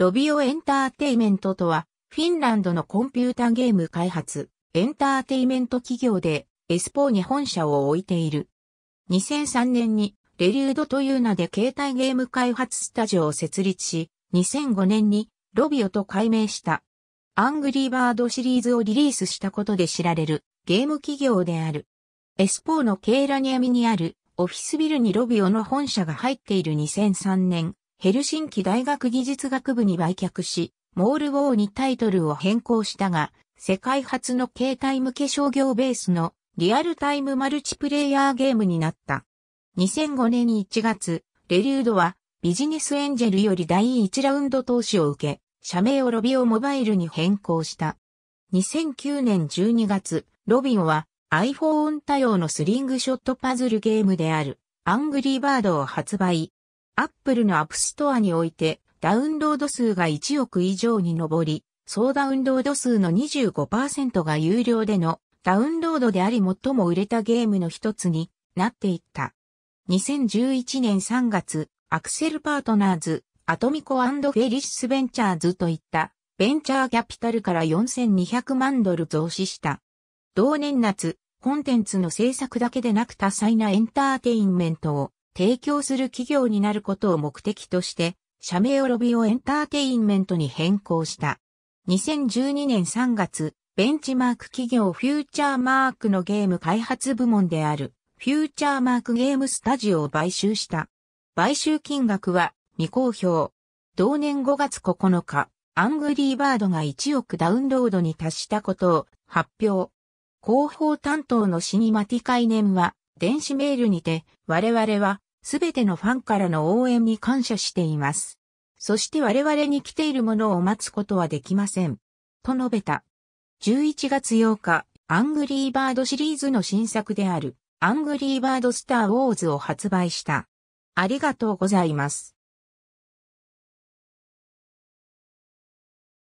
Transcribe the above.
ロビオエンターテイメントとは、フィンランドのコンピュータゲーム開発、エンターテイメント企業で、エスポーに本社を置いている。2003年に、レリュードという名で携帯ゲーム開発スタジオを設立し、2005年に、ロビオと改名した。アングリーバードシリーズをリリースしたことで知られる、ゲーム企業である。エスポーのケーラニアミにある、オフィスビルにロビオの本社が入っている2003年、ヘルシンキ大学技術学部に売却し、モールウォーにタイトルを変更したが、世界初の携帯向け商業ベースのリアルタイムマルチプレイヤーゲームになった。2005年1月、レリュードはビジネスエンジェルより第1ラウンド投資を受け、社名をロビオモバイルに変更した。2009年12月、ロビオは iPhone 対応のスリングショットパズルゲームであるアングリーバードを発売、Apple の App Store においてダウンロード数が1億以上に上り、総ダウンロード数の25%が有料でのダウンロードであり最も売れたゲームの一つになっていった。2011年3月、アクセルパートナーズ、アトミコフェリシスベンチャーズといったベンチャーキャピタルから4200万ドル増資した。同年夏、コンテンツの制作だけでなく多彩なエンターテインメントを提供する企業になることを目的として、社名及びをエンターテインメントに変更した。2012年3月、ベンチマーク企業フューチャーマークのゲーム開発部門である、フューチャーマークゲームスタジオを買収した。買収金額は未公表。同年5月9日、アングリーバードが1億ダウンロードに達したことを発表。広報担当のシニマティカイネンは、電子メールにて、我々はすべてのファンからの応援に感謝しています。そして我々に来ているものを待つことはできません。と述べた。11月8日、アングリーバードシリーズの新作である、アングリーバードスターウォーズを発売した。ありがとうございます。